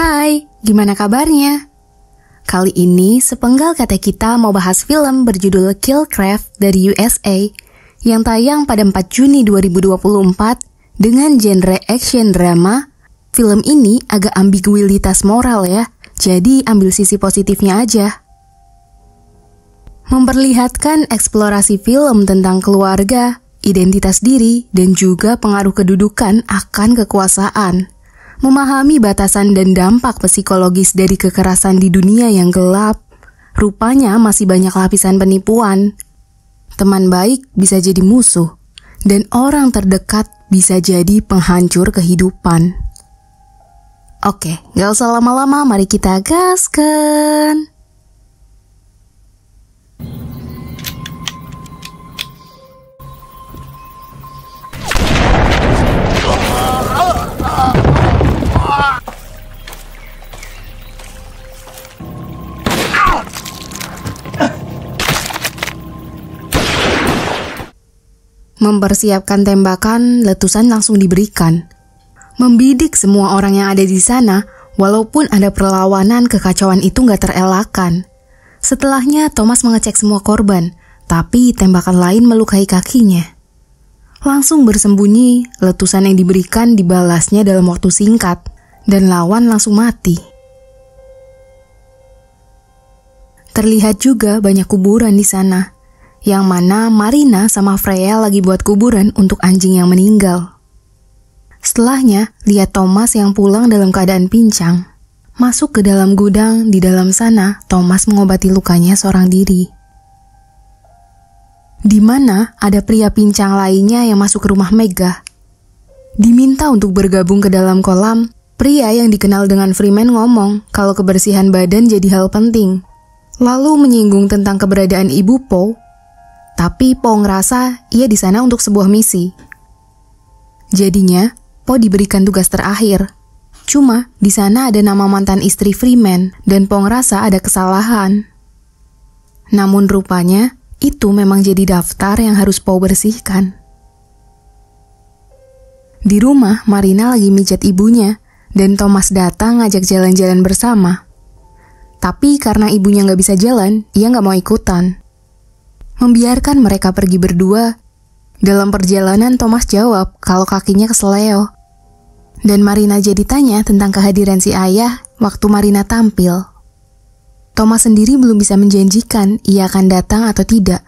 Hai, gimana kabarnya? Kali ini sepenggal kata kita mau bahas film berjudul Kill Craft dari USA yang tayang pada 4 Juni 2024 dengan genre action drama. Film ini agak ambiguitas moral ya, jadi ambil sisi positifnya aja. Memperlihatkan eksplorasi film tentang keluarga, identitas diri, dan juga pengaruh kedudukan akan kekuasaan memahami batasan dan dampak psikologis dari kekerasan di dunia yang gelap, rupanya masih banyak lapisan penipuan. Teman baik bisa jadi musuh, dan orang terdekat bisa jadi penghancur kehidupan. Oke, gak usah lama-lama, mari kita gaskan. Oh, Mempersiapkan tembakan, letusan langsung diberikan. Membidik semua orang yang ada di sana, walaupun ada perlawanan, kekacauan itu nggak terelakkan. Setelahnya, Thomas mengecek semua korban, tapi tembakan lain melukai kakinya. Langsung bersembunyi, letusan yang diberikan dibalasnya dalam waktu singkat, dan lawan langsung mati. Terlihat juga banyak kuburan di sana yang mana Marina sama Freya lagi buat kuburan untuk anjing yang meninggal. Setelahnya, lihat Thomas yang pulang dalam keadaan pincang. Masuk ke dalam gudang, di dalam sana, Thomas mengobati lukanya seorang diri. Di mana ada pria pincang lainnya yang masuk ke rumah Mega. Diminta untuk bergabung ke dalam kolam, pria yang dikenal dengan Freeman ngomong kalau kebersihan badan jadi hal penting. Lalu menyinggung tentang keberadaan ibu Po tapi Po ngerasa ia di sana untuk sebuah misi. Jadinya, Po diberikan tugas terakhir. Cuma, di sana ada nama mantan istri Freeman, dan Po ngerasa ada kesalahan. Namun rupanya, itu memang jadi daftar yang harus Po bersihkan. Di rumah, Marina lagi mijat ibunya, dan Thomas datang ngajak jalan-jalan bersama. Tapi karena ibunya nggak bisa jalan, ia nggak mau ikutan membiarkan mereka pergi berdua. Dalam perjalanan, Thomas jawab kalau kakinya keseleo. Dan Marina jadi tanya tentang kehadiran si ayah waktu Marina tampil. Thomas sendiri belum bisa menjanjikan ia akan datang atau tidak.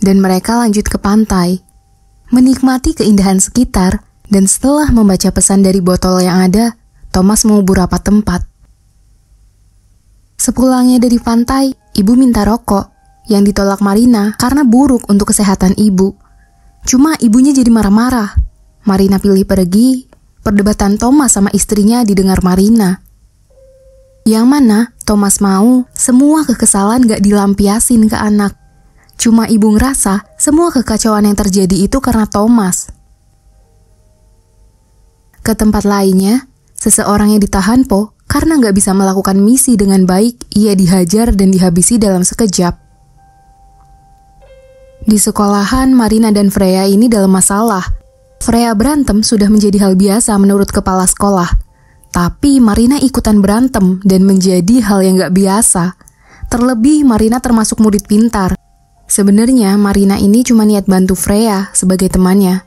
Dan mereka lanjut ke pantai, menikmati keindahan sekitar, dan setelah membaca pesan dari botol yang ada, Thomas mengubur rapat tempat. Sepulangnya dari pantai, ibu minta rokok yang ditolak Marina karena buruk untuk kesehatan ibu. Cuma ibunya jadi marah-marah. Marina pilih pergi, perdebatan Thomas sama istrinya didengar Marina. Yang mana Thomas mau semua kekesalan gak dilampiasin ke anak. Cuma ibu ngerasa semua kekacauan yang terjadi itu karena Thomas. Ke tempat lainnya, seseorang yang ditahan Po karena gak bisa melakukan misi dengan baik, ia dihajar dan dihabisi dalam sekejap. Di sekolahan, Marina dan Freya ini dalam masalah. Freya berantem sudah menjadi hal biasa menurut kepala sekolah. Tapi Marina ikutan berantem dan menjadi hal yang gak biasa. Terlebih Marina termasuk murid pintar. Sebenarnya Marina ini cuma niat bantu Freya sebagai temannya.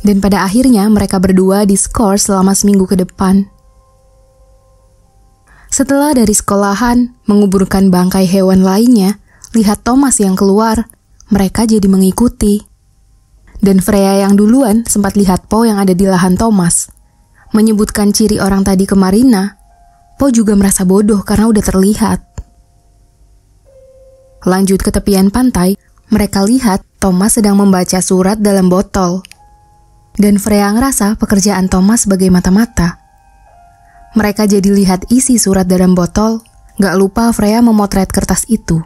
Dan pada akhirnya mereka berdua diskor selama seminggu ke depan. Setelah dari sekolahan menguburkan bangkai hewan lainnya, lihat Thomas yang keluar – mereka jadi mengikuti. Dan Freya yang duluan sempat lihat Po yang ada di lahan Thomas. Menyebutkan ciri orang tadi ke Marina, Po juga merasa bodoh karena udah terlihat. Lanjut ke tepian pantai, mereka lihat Thomas sedang membaca surat dalam botol. Dan Freya ngerasa pekerjaan Thomas sebagai mata-mata. Mereka jadi lihat isi surat dalam botol, gak lupa Freya memotret kertas itu.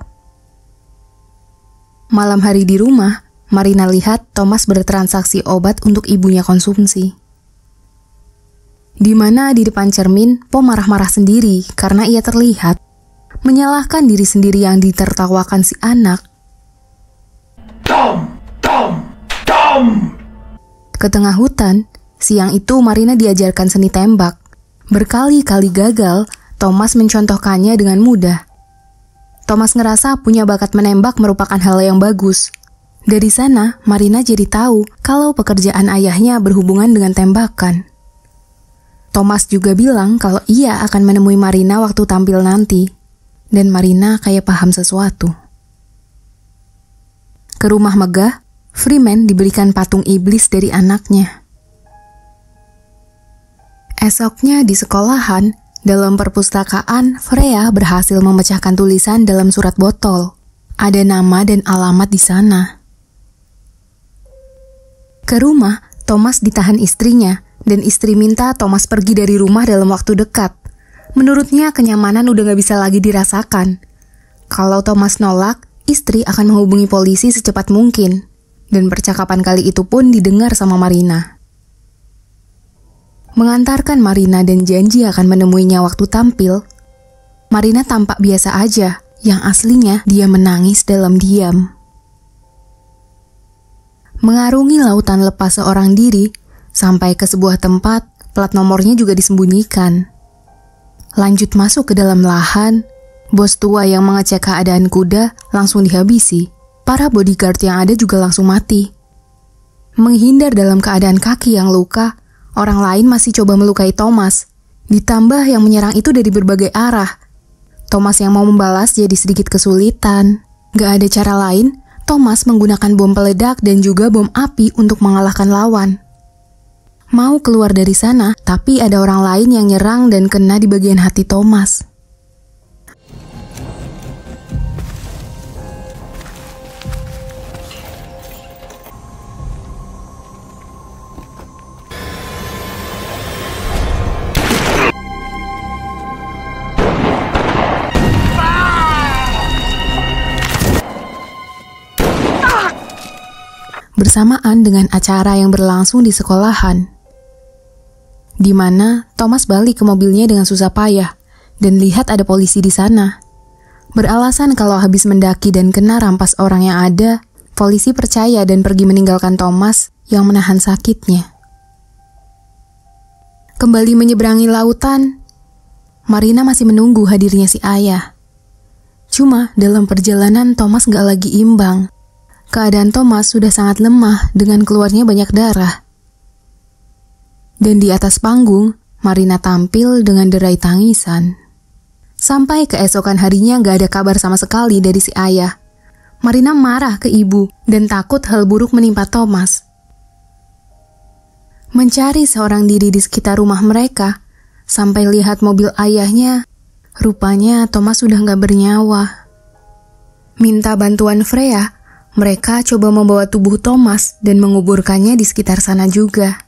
Malam hari di rumah, Marina lihat Thomas bertransaksi obat untuk ibunya konsumsi. Di mana di depan cermin, Po marah-marah sendiri karena ia terlihat menyalahkan diri sendiri yang ditertawakan si anak. Tom, Tom, Tom. Ke tengah hutan, siang itu Marina diajarkan seni tembak. Berkali-kali gagal, Thomas mencontohkannya dengan mudah. Thomas ngerasa punya bakat menembak merupakan hal yang bagus. Dari sana, Marina jadi tahu kalau pekerjaan ayahnya berhubungan dengan tembakan. Thomas juga bilang kalau ia akan menemui Marina waktu tampil nanti. Dan Marina kayak paham sesuatu. Ke rumah megah, Freeman diberikan patung iblis dari anaknya. Esoknya di sekolahan, dalam perpustakaan, Freya berhasil memecahkan tulisan dalam surat botol. Ada nama dan alamat di sana. Ke rumah, Thomas ditahan istrinya, dan istri minta Thomas pergi dari rumah dalam waktu dekat. Menurutnya, kenyamanan udah gak bisa lagi dirasakan. Kalau Thomas nolak, istri akan menghubungi polisi secepat mungkin. Dan percakapan kali itu pun didengar sama Marina. Mengantarkan Marina dan janji akan menemuinya waktu tampil, Marina tampak biasa aja, yang aslinya dia menangis dalam diam. Mengarungi lautan lepas seorang diri, sampai ke sebuah tempat, plat nomornya juga disembunyikan. Lanjut masuk ke dalam lahan, bos tua yang mengecek keadaan kuda langsung dihabisi. Para bodyguard yang ada juga langsung mati. Menghindar dalam keadaan kaki yang luka, Orang lain masih coba melukai Thomas, ditambah yang menyerang itu dari berbagai arah. Thomas yang mau membalas jadi sedikit kesulitan. Gak ada cara lain, Thomas menggunakan bom peledak dan juga bom api untuk mengalahkan lawan. Mau keluar dari sana, tapi ada orang lain yang nyerang dan kena di bagian hati Thomas. bersamaan dengan acara yang berlangsung di sekolahan, di mana Thomas balik ke mobilnya dengan susah payah dan lihat ada polisi di sana. Beralasan kalau habis mendaki dan kena rampas orang yang ada, polisi percaya dan pergi meninggalkan Thomas yang menahan sakitnya. Kembali menyeberangi lautan, Marina masih menunggu hadirnya si ayah. Cuma dalam perjalanan Thomas gak lagi imbang keadaan Thomas sudah sangat lemah dengan keluarnya banyak darah. Dan di atas panggung, Marina tampil dengan derai tangisan. Sampai keesokan harinya gak ada kabar sama sekali dari si ayah. Marina marah ke ibu dan takut hal buruk menimpa Thomas. Mencari seorang diri di sekitar rumah mereka, sampai lihat mobil ayahnya, rupanya Thomas sudah gak bernyawa. Minta bantuan Freya mereka coba membawa tubuh Thomas dan menguburkannya di sekitar sana juga.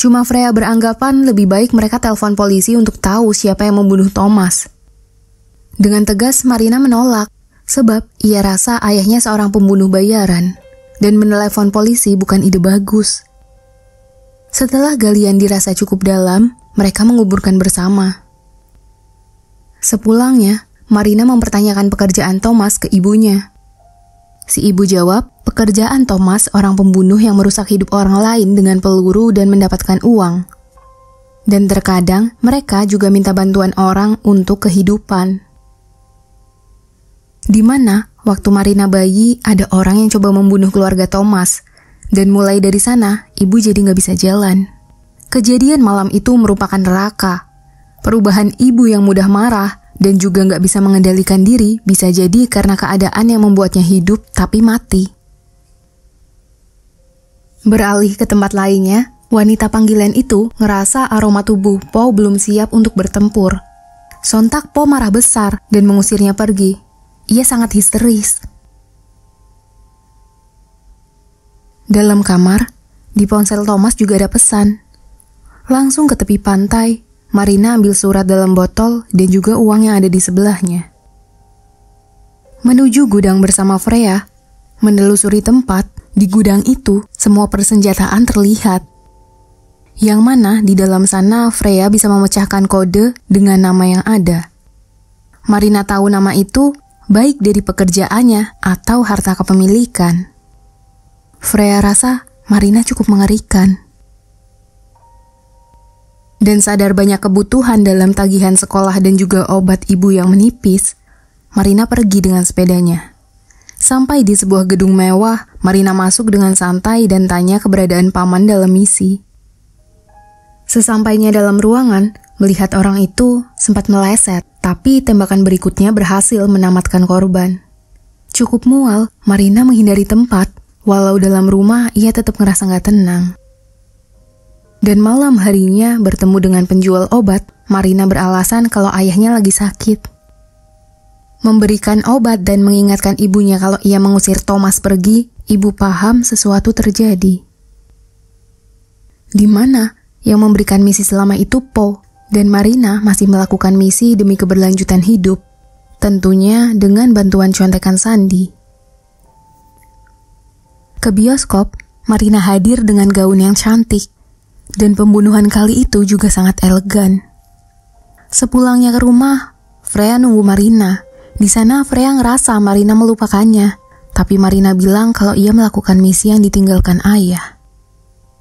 Cuma Freya beranggapan lebih baik mereka telepon polisi untuk tahu siapa yang membunuh Thomas. Dengan tegas Marina menolak, sebab ia rasa ayahnya seorang pembunuh bayaran, dan menelepon polisi bukan ide bagus. Setelah galian dirasa cukup dalam, mereka menguburkan bersama. Sepulangnya, Marina mempertanyakan pekerjaan Thomas ke ibunya. Si ibu jawab, pekerjaan Thomas orang pembunuh yang merusak hidup orang lain dengan peluru dan mendapatkan uang. Dan terkadang mereka juga minta bantuan orang untuk kehidupan. Di mana waktu Marina bayi ada orang yang coba membunuh keluarga Thomas, dan mulai dari sana ibu jadi nggak bisa jalan. Kejadian malam itu merupakan neraka. Perubahan ibu yang mudah marah dan juga nggak bisa mengendalikan diri, bisa jadi karena keadaan yang membuatnya hidup tapi mati. Beralih ke tempat lainnya, wanita panggilan itu ngerasa aroma tubuh Po belum siap untuk bertempur. Sontak Po marah besar dan mengusirnya pergi. Ia sangat histeris. Dalam kamar, di ponsel Thomas juga ada pesan. Langsung ke tepi pantai, Marina ambil surat dalam botol dan juga uang yang ada di sebelahnya. Menuju gudang bersama Freya, menelusuri tempat, di gudang itu semua persenjataan terlihat. Yang mana di dalam sana Freya bisa memecahkan kode dengan nama yang ada. Marina tahu nama itu baik dari pekerjaannya atau harta kepemilikan. Freya rasa Marina cukup mengerikan dan sadar banyak kebutuhan dalam tagihan sekolah dan juga obat ibu yang menipis, Marina pergi dengan sepedanya. Sampai di sebuah gedung mewah, Marina masuk dengan santai dan tanya keberadaan paman dalam misi. Sesampainya dalam ruangan, melihat orang itu sempat meleset, tapi tembakan berikutnya berhasil menamatkan korban. Cukup mual, Marina menghindari tempat, walau dalam rumah ia tetap ngerasa nggak tenang. Dan malam harinya bertemu dengan penjual obat, Marina beralasan kalau ayahnya lagi sakit. Memberikan obat dan mengingatkan ibunya kalau ia mengusir Thomas pergi, ibu paham sesuatu terjadi. Di mana yang memberikan misi selama itu Po, dan Marina masih melakukan misi demi keberlanjutan hidup, tentunya dengan bantuan contekan Sandi. Ke bioskop, Marina hadir dengan gaun yang cantik dan pembunuhan kali itu juga sangat elegan. Sepulangnya ke rumah, Freya nunggu Marina. Di sana Freya ngerasa Marina melupakannya, tapi Marina bilang kalau ia melakukan misi yang ditinggalkan ayah.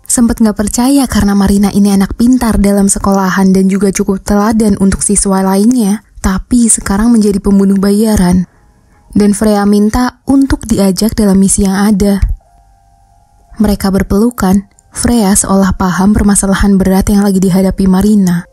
Sempat nggak percaya karena Marina ini anak pintar dalam sekolahan dan juga cukup teladan untuk siswa lainnya, tapi sekarang menjadi pembunuh bayaran. Dan Freya minta untuk diajak dalam misi yang ada. Mereka berpelukan, Freya seolah paham permasalahan berat yang lagi dihadapi Marina.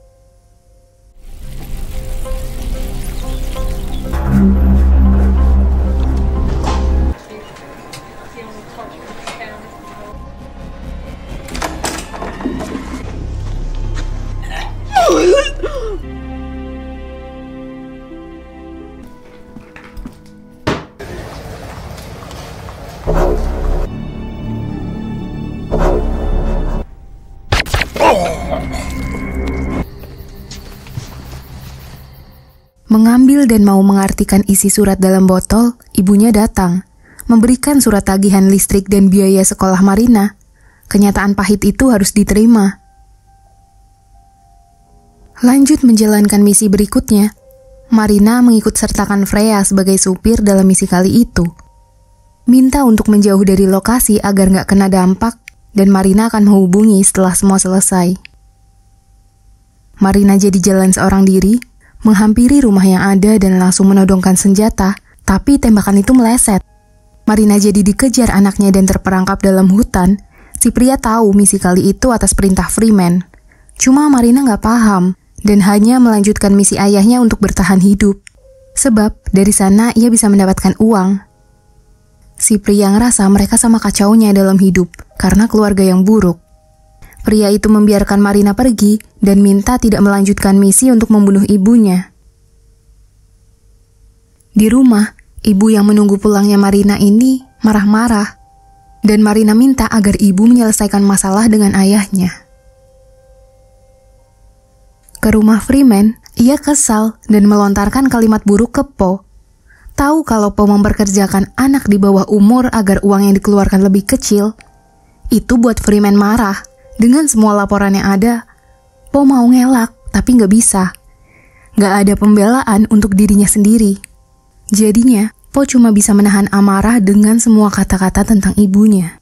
Mengambil dan mau mengartikan isi surat dalam botol, ibunya datang, memberikan surat tagihan listrik dan biaya sekolah Marina. Kenyataan pahit itu harus diterima. Lanjut menjalankan misi berikutnya. Marina mengikut sertakan Freya sebagai supir dalam misi kali itu. Minta untuk menjauh dari lokasi agar nggak kena dampak, dan Marina akan menghubungi setelah semua selesai. Marina jadi jalan seorang diri, menghampiri rumah yang ada dan langsung menodongkan senjata, tapi tembakan itu meleset. Marina jadi dikejar anaknya dan terperangkap dalam hutan. Si pria tahu misi kali itu atas perintah Freeman. Cuma Marina nggak paham dan hanya melanjutkan misi ayahnya untuk bertahan hidup. Sebab dari sana ia bisa mendapatkan uang. Si pria ngerasa mereka sama kacaunya dalam hidup karena keluarga yang buruk. Pria itu membiarkan Marina pergi dan minta tidak melanjutkan misi untuk membunuh ibunya. Di rumah, ibu yang menunggu pulangnya Marina ini marah-marah, dan Marina minta agar ibu menyelesaikan masalah dengan ayahnya. Ke rumah Freeman, ia kesal dan melontarkan kalimat buruk ke Po. Tahu kalau Po memperkerjakan anak di bawah umur agar uang yang dikeluarkan lebih kecil, itu buat Freeman marah. Dengan semua laporan yang ada, Po mau ngelak, tapi nggak bisa. Nggak ada pembelaan untuk dirinya sendiri. Jadinya, Po cuma bisa menahan amarah dengan semua kata-kata tentang ibunya.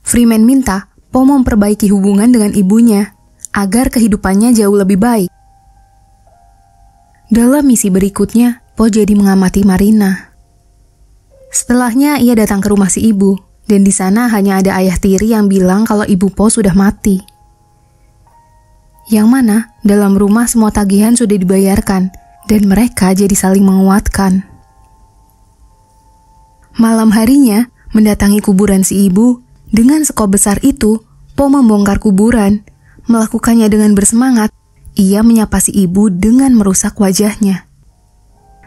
Freeman minta Po memperbaiki hubungan dengan ibunya agar kehidupannya jauh lebih baik. Dalam misi berikutnya, Po jadi mengamati Marina. Setelahnya, ia datang ke rumah si ibu. Dan di sana hanya ada ayah tiri yang bilang kalau ibu Po sudah mati. Yang mana dalam rumah semua tagihan sudah dibayarkan dan mereka jadi saling menguatkan. Malam harinya, mendatangi kuburan si ibu, dengan sekop besar itu, Po membongkar kuburan. Melakukannya dengan bersemangat, ia menyapa si ibu dengan merusak wajahnya.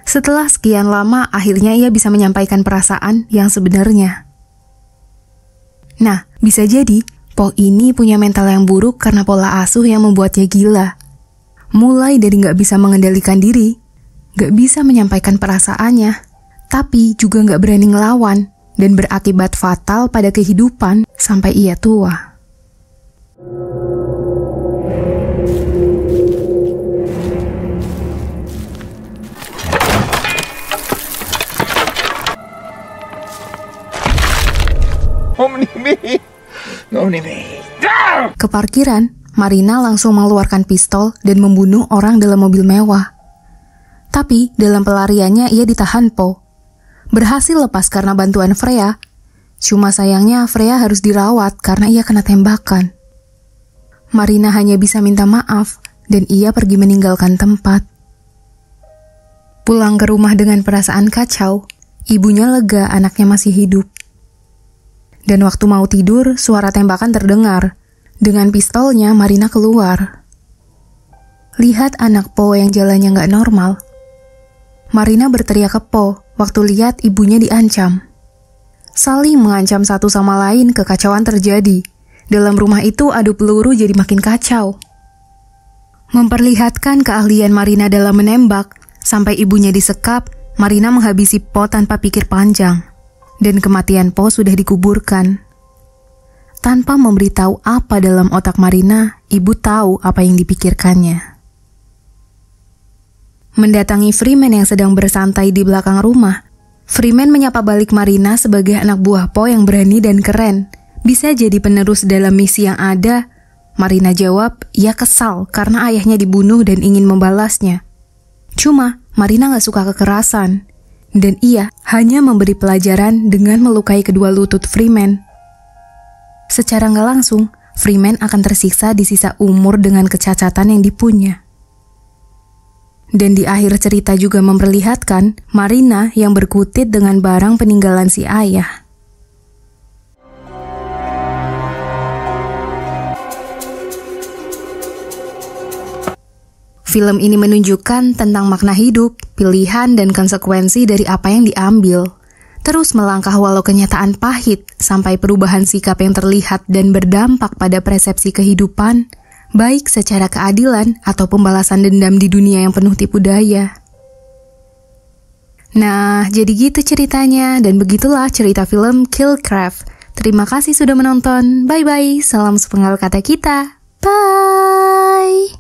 Setelah sekian lama, akhirnya ia bisa menyampaikan perasaan yang sebenarnya. Nah, bisa jadi Po ini punya mental yang buruk karena pola asuh yang membuatnya gila. Mulai dari nggak bisa mengendalikan diri, nggak bisa menyampaikan perasaannya, tapi juga nggak berani ngelawan dan berakibat fatal pada kehidupan sampai ia tua. Omni Keparkiran, Ke parkiran, Marina langsung mengeluarkan pistol dan membunuh orang dalam mobil mewah. Tapi dalam pelariannya ia ditahan Po. Berhasil lepas karena bantuan Freya. Cuma sayangnya Freya harus dirawat karena ia kena tembakan. Marina hanya bisa minta maaf dan ia pergi meninggalkan tempat. Pulang ke rumah dengan perasaan kacau, ibunya lega anaknya masih hidup. Dan waktu mau tidur, suara tembakan terdengar. Dengan pistolnya, Marina keluar. Lihat anak Po yang jalannya nggak normal. Marina berteriak ke Po waktu lihat ibunya diancam. Saling mengancam satu sama lain, kekacauan terjadi. Dalam rumah itu adu peluru jadi makin kacau. Memperlihatkan keahlian Marina dalam menembak, sampai ibunya disekap, Marina menghabisi Po tanpa pikir panjang dan kematian Po sudah dikuburkan. Tanpa memberitahu apa dalam otak Marina, ibu tahu apa yang dipikirkannya. Mendatangi Freeman yang sedang bersantai di belakang rumah, Freeman menyapa balik Marina sebagai anak buah Po yang berani dan keren. Bisa jadi penerus dalam misi yang ada, Marina jawab, ia kesal karena ayahnya dibunuh dan ingin membalasnya. Cuma, Marina gak suka kekerasan dan ia hanya memberi pelajaran dengan melukai kedua lutut Freeman. Secara nggak langsung, Freeman akan tersiksa di sisa umur dengan kecacatan yang dipunya. Dan di akhir cerita juga memperlihatkan Marina yang berkutit dengan barang peninggalan si ayah. Film ini menunjukkan tentang makna hidup pilihan dan konsekuensi dari apa yang diambil. Terus melangkah walau kenyataan pahit, sampai perubahan sikap yang terlihat dan berdampak pada persepsi kehidupan, baik secara keadilan atau pembalasan dendam di dunia yang penuh tipu daya. Nah, jadi gitu ceritanya, dan begitulah cerita film Killcraft. Terima kasih sudah menonton. Bye-bye. Salam sepengal kata kita. Bye!